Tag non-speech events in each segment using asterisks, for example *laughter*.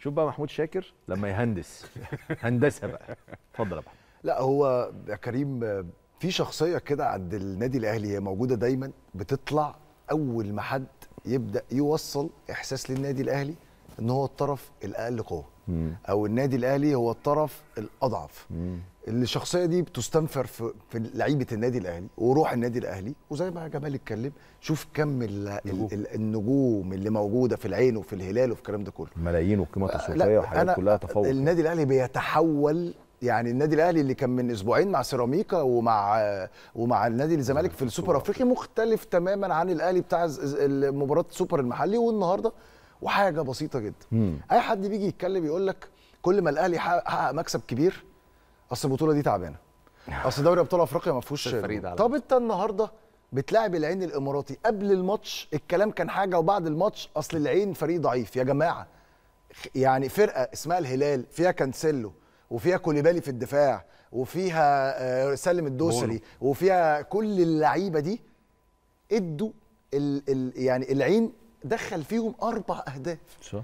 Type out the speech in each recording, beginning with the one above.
شوف بقى محمود شاكر لما يهندس *laughs* هندسه بقى اتفضل يا لا هو يا كريم في شخصيه كده عند النادي الاهلي هي موجوده دايما بتطلع اول ما حد يبدا يوصل احساس للنادي الاهلي ان هو الطرف الاقل قوه او النادي الاهلي هو الطرف الاضعف اللي الشخصيه دي بتستنفر في, في لعيبه النادي الاهلي وروح النادي الاهلي وزي ما جمال اتكلم شوف كم ال الـ النجوم اللي موجوده في العين وفي الهلال وفي الكلام ده كله ملايين وقيمات آه، التسويقيه وحاجات كلها تفوق النادي الاهلي بيتحول يعني النادي الاهلي اللي كان من اسبوعين مع سيراميكا ومع ومع النادي الزمالك في السوبر افريقي مختلف تماما عن الاهلي بتاع مباراه السوبر المحلي والنهارده وحاجه بسيطه جدا مم. اي حد بيجي يتكلم يقول لك كل ما الاهلي حقق مكسب كبير اصل البطوله دي تعبانه *laughs* اصل دوري ابطال افريقيا ما فيهوش طب انت النهارده بتلاعب العين الاماراتي قبل الماتش الكلام كان حاجه وبعد الماتش اصل العين فريق ضعيف يا جماعه يعني فرقه اسمها الهلال فيها كانسيلو وفيها كوليبالي في الدفاع وفيها آه، سلم الدوسري وفيها كل اللعيبه دي ادوا ال ال يعني العين دخل فيهم اربع اهداف صح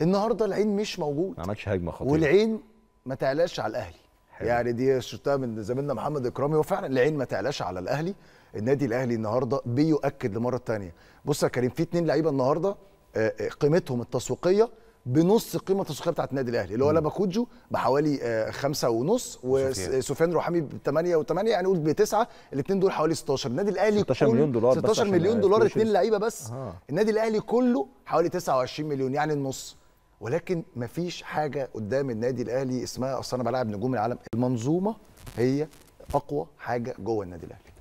النهارده العين مش موجود ما عملش هجمه خطيره والعين ما تعلاش على الاهلي حلو. يعني دي شفتها من زميلنا محمد اكرامي وفعلا العين ما تعلاش على الاهلي النادي الاهلي النهارده بيؤكد لمره ثانيه بص يا كريم في اتنين لعيبه النهارده آه، آه، قيمتهم التسويقيه بنص قيمه التسويقيه بتاعت النادي الاهلي اللي هو لاباكوجو بحوالي آه، خمسة ونص وسفيان رحامي ب 8 و8 يعني قول ب 9 الاثنين دول حوالي 16 النادي الاهلي 16 مليون دولار 16 مليون دولار اثنين لعيبه بس آه. النادي الاهلي كله حوالي 29 مليون يعني النص ولكن مفيش حاجه قدام النادي الاهلي اسمها اصل انا بلعب نجوم العالم المنظومه هي اقوى حاجه جوه النادي الاهلي